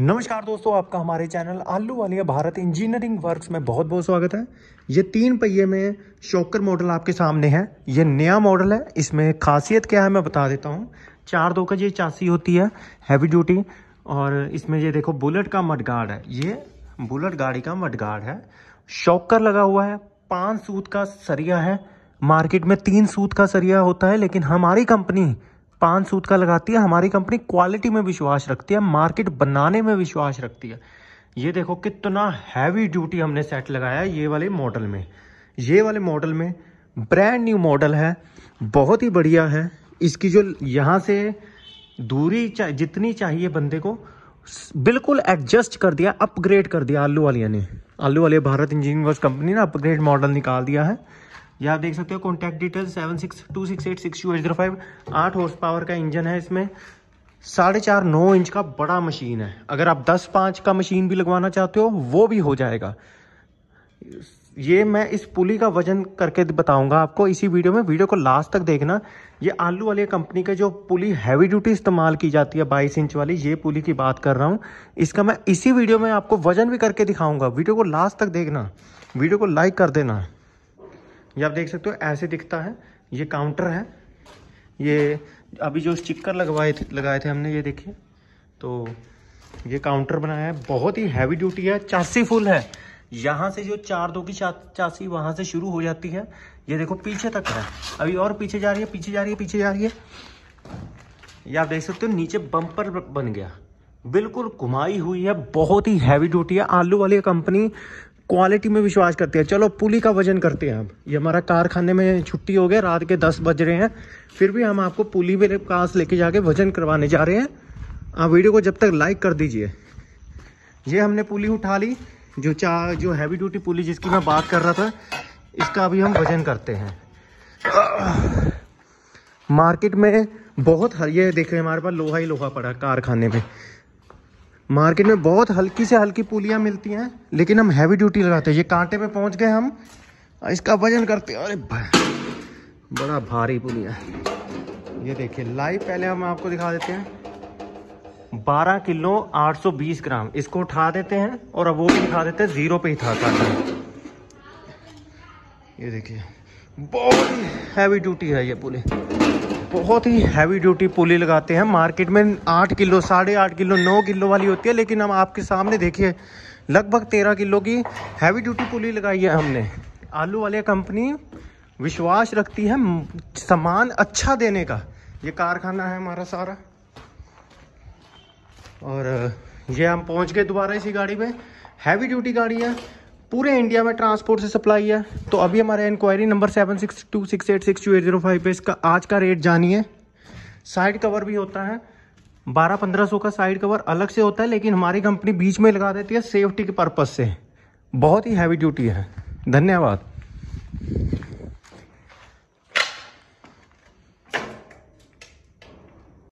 नमस्कार दोस्तों आपका हमारे चैनल आलू वालिया भारत इंजीनियरिंग वर्क्स में बहुत बहुत स्वागत है ये तीन पहिए में शोकर मॉडल आपके सामने है ये नया मॉडल है इसमें खासियत क्या है मैं बता देता हूँ चार दो का ये चासी होती है हैवी ड्यूटी और इसमें ये देखो बुलेट का गार्ड है ये बुलेट गाड़ी का गार्ड है शॉकर लगा हुआ है पाँच सूत का सरिया है मार्केट में तीन सूत का सरिया होता है लेकिन हमारी कंपनी पान सूत का लगाती है हमारी कंपनी क्वालिटी में विश्वास रखती है मार्केट बनाने में विश्वास रखती है ये देखो कितना हैवी ड्यूटी हमने सेट लगाया ये वाले मॉडल में ये वाले मॉडल में ब्रांड न्यू मॉडल है बहुत ही बढ़िया है इसकी जो यहाँ से दूरी चा, जितनी चाहिए बंदे को बिल्कुल एडजस्ट कर दिया अपग्रेड कर दिया आलू वालिया ने आलू वाले भारत इंजीनियर कंपनी ने अपग्रेड मॉडल निकाल दिया है ये आप देख सकते हो contact detail seven six two six eight six two eight zero five आठ हॉर्स पावर का इंजन है इसमें साढ़े चार नौ इंच का बड़ा मशीन है अगर आप दस पाँच का मशीन भी लगवाना चाहते हो वो भी हो जाएगा ये मैं इस पुली का वजन करके बताऊंगा आपको इसी वीडियो में वीडियो को लास्ट तक देखना ये आलू वाली कंपनी के जो पुली हैवी ड्यूटी इस्तेमाल की जाती है 22 इंच वाली ये पुली की बात कर रहा हूँ इसका मैं इसी वीडियो में आपको वजन भी करके दिखाऊंगा वीडियो को लास्ट तक देखना वीडियो को लाइक कर देना ये आप देख सकते हो ऐसे दिखता है ये काउंटर है ये अभी जो स्टिकर लगवाए थे लगाए थे हमने ये देखिए तो ये काउंटर बनाया है बहुत ही हैवी ड्यूटी है चासी फुल है यहाँ से जो चार दो की चा, चासी वहाँ से शुरू हो जाती है ये देखो पीछे तक है अभी और पीछे जा रही है पीछे जा रही है पीछे जा रही है ये आप देख सकते हो नीचे बम्पर बन गया बिल्कुल घुमाई हुई है बहुत ही हैवी ड्यूटी है आलू वाली कंपनी क्वालिटी में विश्वास करते हैं चलो पुली का वजन करते हैं हम ये हमारा कारखाने में छुट्टी हो गया रात के दस बज रहे हैं फिर भी हम आपको पुली मेरे पास लेके जाके वजन करवाने जा रहे हैं आप वीडियो को जब तक लाइक कर दीजिए ये हमने पुली उठा ली जो चा जो हैवी ड्यूटी पुली जिसकी मैं बात कर रहा था इसका अभी हम वजन करते हैं मार्केट में बहुत हर ये देख रहे हैं हमारे पास लोहा ही लोहा पड़ा कारखाने में मार्केट में बहुत हल्की से हल्की पुलियाँ मिलती हैं लेकिन हम हैवी ड्यूटी लगाते हैं ये कांटे पे पहुंच गए हम इसका वजन करते हैं अरे बड़ा भारी पुलिया है ये देखिए लाइव पहले हम आपको दिखा देते हैं 12 किलो 820 ग्राम इसको उठा देते हैं और अब वो भी दिखा देते हैं ज़ीरो पे ही था ये देखिए बहुत ही हैवी ड्यूटी है ये पुली बहुत ही हैवी ड्यूटी पुली लगाते हैं मार्केट में आठ किलो साढ़े आठ किलो नौ किलो वाली होती है लेकिन हम आपके सामने देखिए लगभग तेरह किलो की हैवी ड्यूटी पुली लगाई है हमने आलू वाले कंपनी विश्वास रखती है सामान अच्छा देने का ये कारखाना है हमारा सारा और ये हम पहुंच गए दोबारा इसी गाड़ी में हैवी ड्यूटी गाड़ी है पूरे इंडिया में ट्रांसपोर्ट से सप्लाई है तो अभी हमारे enquiry number seven six two six eight six two eight zero five पे इसका आज का रेट जानिए साइड कवर भी होता है बारह पंद्रह सौ का साइड कवर अलग से होता है लेकिन हमारी कंपनी बीच में लगा देती है सेफ्टी के पर्पज़ से बहुत ही हैवी ड्यूटी है धन्यवाद